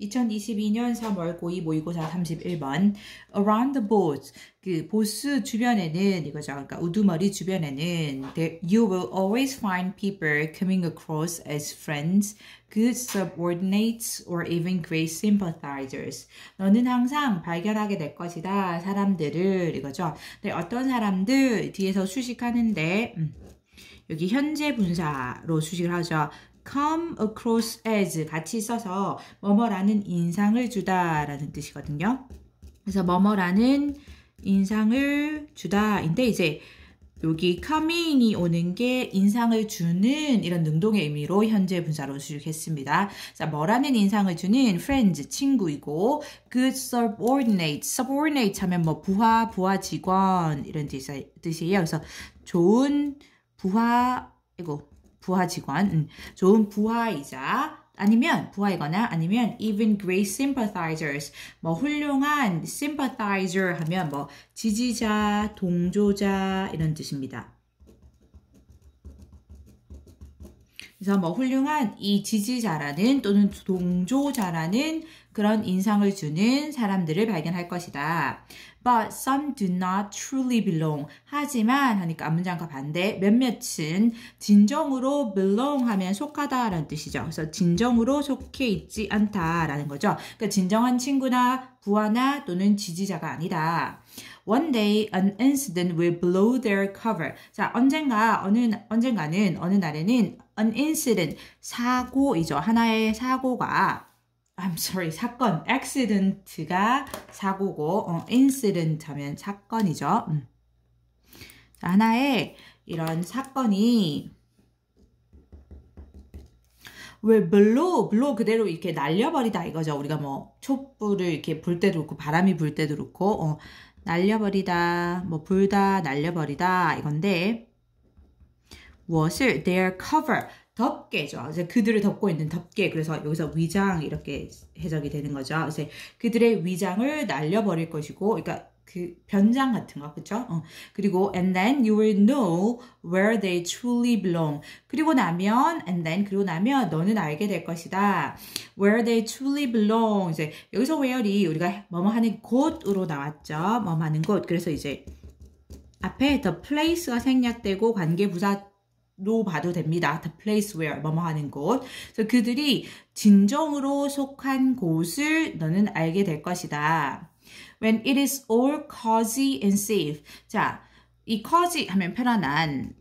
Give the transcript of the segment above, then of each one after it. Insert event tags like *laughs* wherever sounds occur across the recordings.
2022년 3월 고2 모의고사 31번 Around the boat 그 보스 주변에는 이거죠. 그러니까 우두머리 주변에는 You will always find people coming across as friends, good subordinates or even great sympathizers. 너는 항상 발견하게 될 것이다. 사람들을 이거죠. 근데 어떤 사람들 뒤에서 수식하는데 음. 여기 현재 분사로 수식을 하죠. come across as 같이 써서 뭐뭐라는 인상을 주다라는 뜻이거든요. 그래서 뭐뭐라는 인상을 주다인데 이제 여기 coming이 오는 게 인상을 주는 이런 능동의 의미로 현재 분사로 수식했습니다. 자, 뭐라는 인상을 주는 friends, 친구이고 good subordinate, subordinate 하면 뭐 부하, 부하 직원 이런 뜻이에요. 그래서 좋은 부하, 이고 부하 직원, 음, 좋은 부하이자 아니면 부하이거나 아니면 even great sympathizers 뭐 훌륭한 sympathizer 하면 뭐 지지자, 동조자 이런 뜻입니다. 그래서 뭐 훌륭한 이 지지자라는 또는 동조자라는 그런 인상을 주는 사람들을 발견할 것이다. but some do not truly belong. 하지만 하니까 앞문장과 반대 몇몇은 진정으로 belong 하면 속하다라는 뜻이죠. 그래서 진정으로 속해 있지 않다라는 거죠. 그러니까 진정한 친구나 부하나 또는 지지자가 아니다. One day an incident will blow their cover. 자, 언젠가 어느 언젠가는 어느 날에는 an incident 사고이죠. 하나의 사고가 I'm sorry 사건 accident가 사고고 어, incident 하면 사건이죠 음. 하나의 이런 사건이 왜 블로 블로 그대로 이렇게 날려버리다 이거죠 우리가 뭐 촛불을 이렇게 불 때도 그렇고 바람이 불 때도 그렇고 어, 날려버리다 뭐 불다 날려버리다 이건데 무엇을 their cover 덮개죠. 이제 그들을 덮고 있는 덮개. 그래서 여기서 위장 이렇게 해석이 되는 거죠. 이제 그들의 위장을 날려버릴 것이고, 그러니까 그 변장 같은 거, 그쵸? 어. 그리고 and then you will know where they truly belong. 그리고 나면 and then 그리고 나면 너는 알게 될 것이다. Where they truly belong. 이제 여기서 where이 우리가 뭐뭐 하는 곳으로 나왔죠. 뭐뭐 하는 곳. 그래서 이제 앞에 the place가 생략되고 관계 부사 로 봐도 됩니다. The place where 뭐뭐 하는 곳. 그래서 그들이 진정으로 속한 곳을 너는 알게 될 것이다. When it is all cozy and safe. 자, 이 cozy 하면 편안한,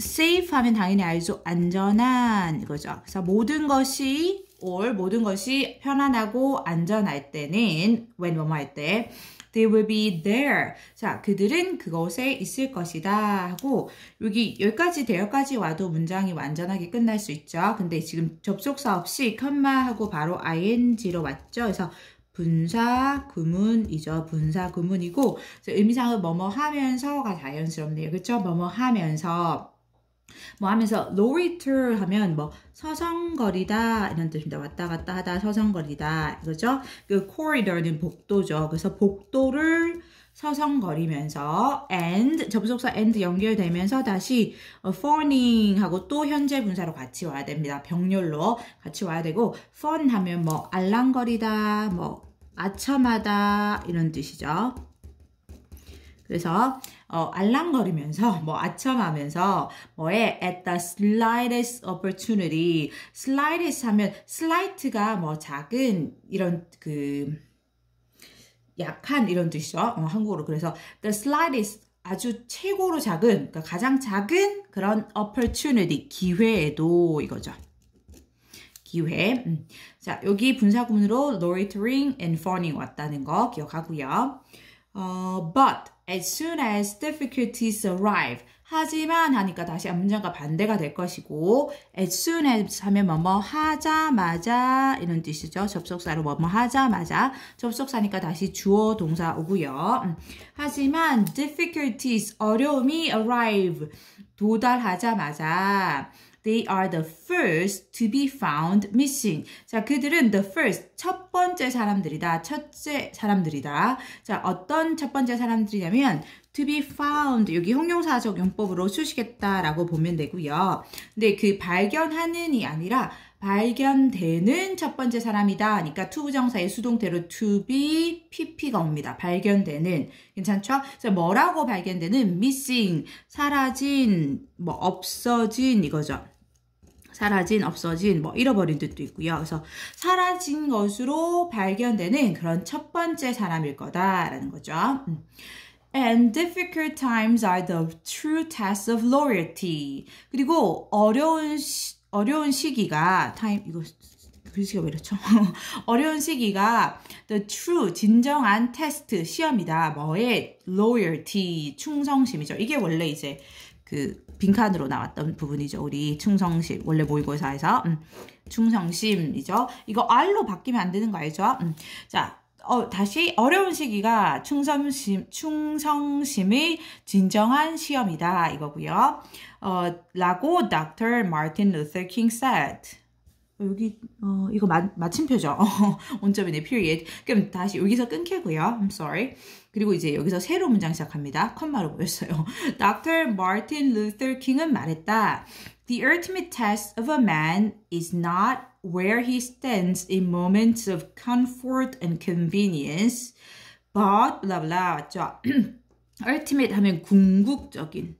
safe 하면 당연히 알죠. 안전한 이거죠. 그래서 모든 것이 all 모든 것이 편안하고 안전할 때는 when 뭐뭐 할 때. They will be there. 자, 그들은 그곳에 있을 것이다 하고 여기 여기까지 t h 까지 와도 문장이 완전하게 끝날 수 있죠. 근데 지금 접속사 없이 컴마하고 바로 ing로 왔죠. 그래서 분사 구문이죠. 분사 구문이고 의미상은 뭐뭐 하면서가 자연스럽네요. 그렇죠? 뭐뭐 하면서 뭐 하면서 loiter 하면 뭐 서성거리다 이런 뜻입니다. 왔다 갔다 하다 서성거리다 그죠? 그 corridor는 복도죠. 그래서 복도를 서성거리면서 and 접속사 and 연결되면서 다시 어, fawning 하고 또 현재 분사로 같이 와야 됩니다. 병렬로 같이 와야 되고 fun 하면 뭐 알랑거리다 뭐 아첨하다 이런 뜻이죠. 그래서 어, 알랑거리면서 뭐 아첨하면서 뭐에 at the slightest opportunity slightest 하면 slight가 뭐 작은 이런 그 약한 이런 뜻이죠. 어, 한국어로 그래서 the slightest 아주 최고로 작은 그러니까 가장 작은 그런 opportunity 기회에도 이거죠. 기회. 음. 자, 여기 분사구문으로 loitering and fawning 왔다는 거 기억하고요. 어, but as soon as difficulties arrive. 하지만 하니까 다시 문장과 반대가 될 것이고 as soon as 하면 뭐 뭐 하자마자 이런 뜻이죠. 접속사로 뭐뭐 하자마자 접속사니까 다시 주어 동사 오고요. 음. 하지만 difficulties 어려움이 arrive 도달하자마자 They are the first to be found missing. 자, 그들은 the first, 첫 번째 사람들이다. 첫째 사람들이다. 자, 어떤 첫 번째 사람들이냐면 to be found 여기 형용사적 용법으로 쓰시겠다라고 보면 되고요. 근데 그 발견하는이 아니라 발견되는 첫 번째 사람이다. 그러니까 to 부정사의 수동태로 to be pp가 옵니다. 발견되는 괜찮죠? 그래서 뭐라고 발견되는 missing 사라진 뭐 없어진 이거죠. 사라진, 없어진, 뭐 잃어버린 뜻도 있고요. 그래서 사라진 것으로 발견되는 그런 첫 번째 사람일 거다라는 거죠. 음. And difficult times are the true test of loyalty. 그리고 어려운 시, 어려운 시기가 time 이거 글씨가 왜 이렇죠? *laughs* 어려운 시기가 the true 진정한 테스트 시험이다. 뭐에 loyalty 충성심이죠. 이게 원래 이제 그 빈칸으로 나왔던 부분이죠. 우리 충성심 원래 모의고사에서 음, 충성심이죠. 이거 R로 바뀌면 안 되는 거 알죠? 음, 자 어, 다시 어려운 시기가 충성심, 충성심의 진정한 시험이다 이거고요. 어, 라고 Dr. Martin Luther King said. 여기 어 이거 마, 마침표죠. 원점이 네 period. 그럼 다시 여기서 끊기고요. I'm sorry. 그리고 이제 여기서 새로 운 문장 시작합니다. 컴마로 보였어요. Dr. Martin Luther King은 말했다. The ultimate test of a man is not where he stands in moments of comfort and convenience, but blah blah 맞죠? ultimate 하면 궁극적인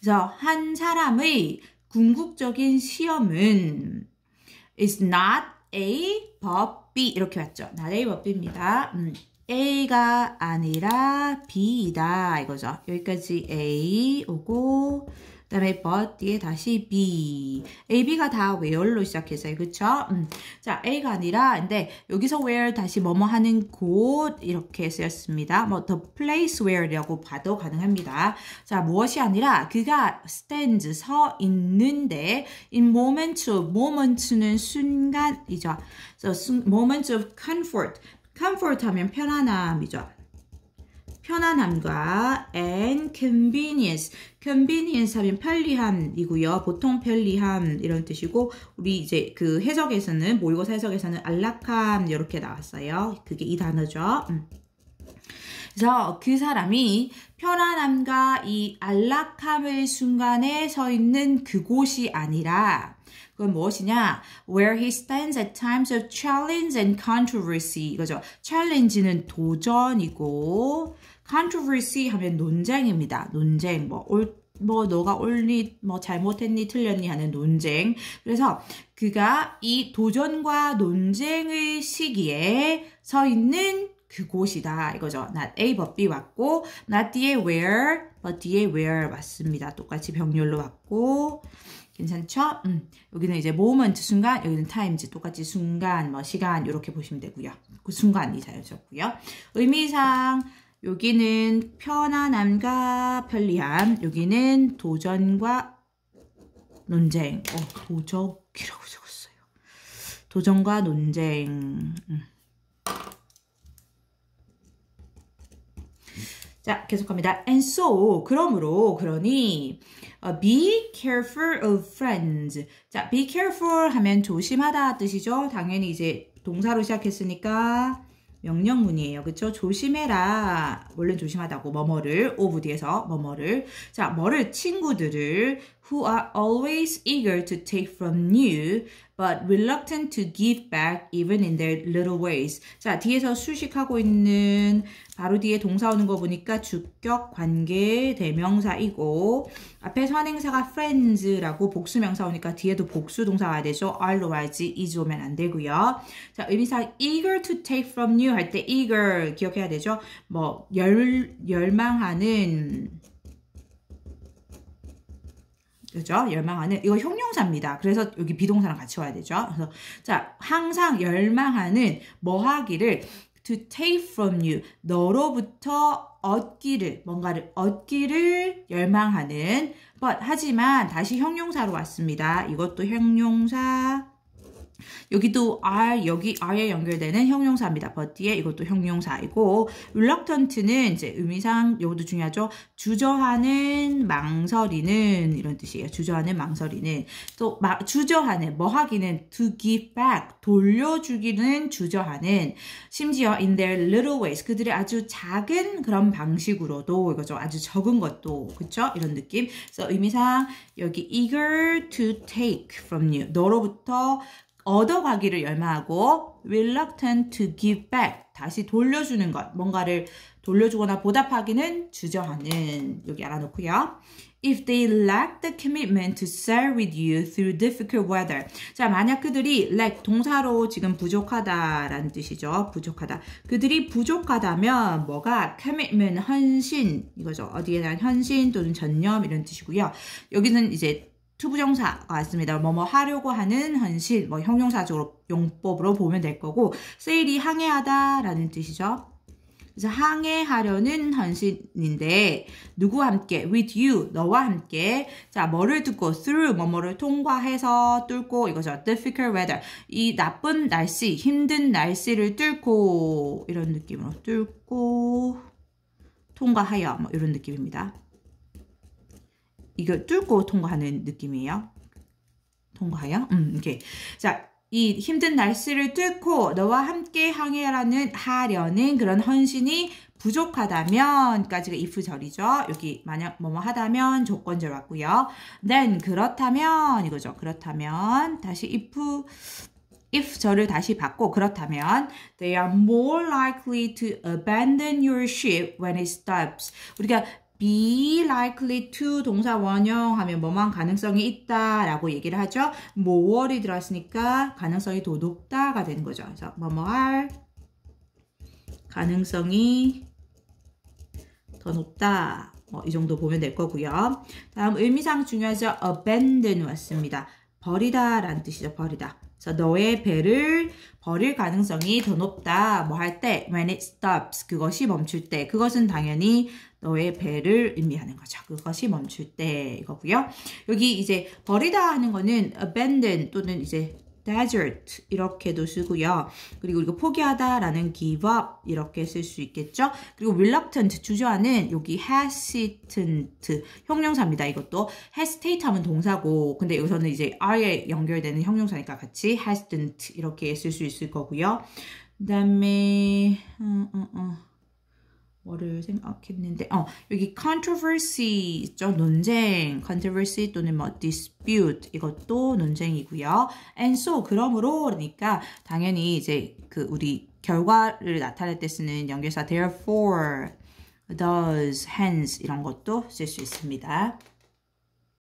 그래서 한 사람의 궁극적인 시험은 is not A but B 이렇게 맞죠? not A but B입니다. 음, A가 아니라 B이다 이거죠. 여기까지 A 오고 다음에 but 뒤에 다시 be. A, B가 다 where로 시작해서요 그쵸? 음. 자, A가 아니라 근데 여기서 where 다시 뭐뭐 하는 곳 이렇게 쓰였습니다. 뭐 the place where라고 봐도 가능합니다. 자, 무엇이 아니라 그가 stands 서 있는데 in moment of moment는 순간이죠. So, moment of comfort. comfort 하면 편안함이죠. 편안함과 and convenience. convenience 하면 편리함이고요. 보통 편리함 이런 뜻이고 우리 이제 그 해석에서는 모의고사 해석에서는 안락함 이렇게 나왔어요. 그게 이 단어죠. 음. 그래서 그 사람이 편안함과 이 안락함의 순간에 서 있는 그곳이 아니라 그건 무엇이냐? Where he stands at times of challenge and controversy. 이거죠. challenge는 도전이고 controversy 하면 논쟁입니다. 논쟁, 뭐, 옳, 뭐, 너가 옳니, 뭐, 잘못했니, 틀렸니 하는 논쟁. 그래서 그가 이 도전과 논쟁의 시기에 서 있는 그곳이다. 이거죠. not A but B 왔고, not 뒤에 where, but 뒤에 where 왔습니다. 똑같이 병렬로 왔고, 괜찮죠? 음, 여기는 이제 moment 순간, 여기는 t i m e 즈 똑같이 순간, 뭐 시간 이렇게 보시면 되고요. 그 순간이 자유였고요. 의미상 여기는 편안함과 편리함, 여기는 도전과 논쟁. 어, 도적이라고 적었어요. 도전과 논쟁. 음. 자, 계속합니다. And so, 그러므로, 그러니, uh, be careful of friends. 자, be careful 하면 조심하다 뜻이죠. 당연히 이제 동사로 시작했으니까 명령문이에요. 그쵸? 조심해라. 원래 조심하다고 뭐뭐를 오브 뒤에서 뭐뭐를 자, 뭐를 친구들을 who are always eager to take from you, but reluctant to give back even in their little ways. 자, 뒤에서 수식하고 있는 바로 뒤에 동사 오는 거 보니까 주격 관계 대명사이고 앞에 선행사가 friends라고 복수 명사 오니까 뒤에도 복수 동사 와야 되죠. a r로 와야지 is 오면 안 되고요. 자, 의미상 eager to take from you 할 때 eager 기억해야 되죠. 뭐 열, 열망하는 그죠? 열망하는 이거 형용사입니다. 그래서 여기 비동사랑 같이 와야 되죠. 그래서 자 항상 열망하는 뭐하기를 to take from you 너로부터 얻기를 뭔가를 얻기를 열망하는 but 하지만 다시 형용사로 왔습니다. 이것도 형용사 여기도 a r 여기 a r 에 연결되는 형용사입니다. 버티에 이것도 형용사이고 reluctant는 이제 의미상 이것도 중요하죠. 주저하는 망설이는 이런 뜻이에요. 주저하는 망설이는 또 마, 주저하는 뭐 하기는 to give back 돌려주기는 주저하는 심지어 in their little ways 그들의 아주 작은 그런 방식으로도 이거죠. 아주 적은 것도 그쵸 이런 느낌. 그래서 의미상 여기 eager to take from you 너로부터 얻어가기를 열망하고 reluctant to give back 다시 돌려주는 것 뭔가를 돌려주거나 보답하기는 주저하는 여기 알아놓고요. If they lack the commitment to share with you through difficult weather. 자, 만약 그들이 lack 동사로 지금 부족하다라는 뜻이죠. 부족하다. 그들이 부족하다면 뭐가 commitment 헌신 이거죠. 어디에 대한 헌신 또는 전념 이런 뜻이고요. 여기는 이제 투부정사가 있습니다. 뭐뭐 뭐 하려고 하는 현실, 뭐 형용사적으로 용법으로 보면 될 거고 세일이 항해하다라는 뜻이죠. 그래서 항해하려는 헌신인데 누구와 함께 with you 너와 함께 자 뭐를 듣고 through 뭐뭐를 통과해서 뚫고 이거죠 difficult weather 이 나쁜 날씨 힘든 날씨를 뚫고 이런 느낌으로 뚫고 통과하여 뭐 이런 느낌입니다. 이거 뚫고 통과하는 느낌이에요. 통과요? 음, 이렇게. 자, 이 힘든 날씨를 뚫고 너와 함께 항해라는 하려는 그런 헌신이 부족하다면까지가 if 절이죠. 여기 만약 뭐뭐 하다면 조건절 왔고요. then 그렇다면 이거죠. 그렇다면 다시 if if 저를 다시 받고 그렇다면 they are more likely to abandon your ship when it stops. 우리가 be likely to 동사 원형하면 뭐만 가능성이 있다라고 얘기를 하죠. more이 들어왔으니까 가능성이 더 높다가 되는 거죠. 그래서 뭐뭐 할 가능성이 더 높다. 어, 이 정도 보면 될 거고요. 다음 의미상 중요하죠. abandon 왔습니다. 버리다 라는 뜻이죠. 버리다. 그래서 너의 배를 버릴 가능성이 더 높다. 뭐 할 때, when it stops, 그것이 멈출 때, 그것은 당연히 너의 배를 의미하는 거죠. 그것이 멈출 때 이거고요. 여기 이제 버리다 하는 거는 abandon 또는 이제 desert 이렇게도 쓰고요. 그리고 이거 포기하다라는 give up 이렇게 쓸 수 있겠죠. 그리고 reluctant 주저하는 여기 hesitant 형용사입니다. 이것도 hesitate 하면 동사고 근데 여기서는 이제 r에 연결되는 형용사니까 같이 hesitant 이렇게 쓸 수 있을 거고요. 그다음에 음, 음, 음. 뭐를 생각했는데 어 여기 controversy 있죠 논쟁 controversy 또는 뭐 dispute 이것도 논쟁이고요 and so 그러므로 그러니까 당연히 이제 그 우리 결과를 나타낼 때 쓰는 연결사 therefore does hence 이런 것도 쓸 수 있습니다.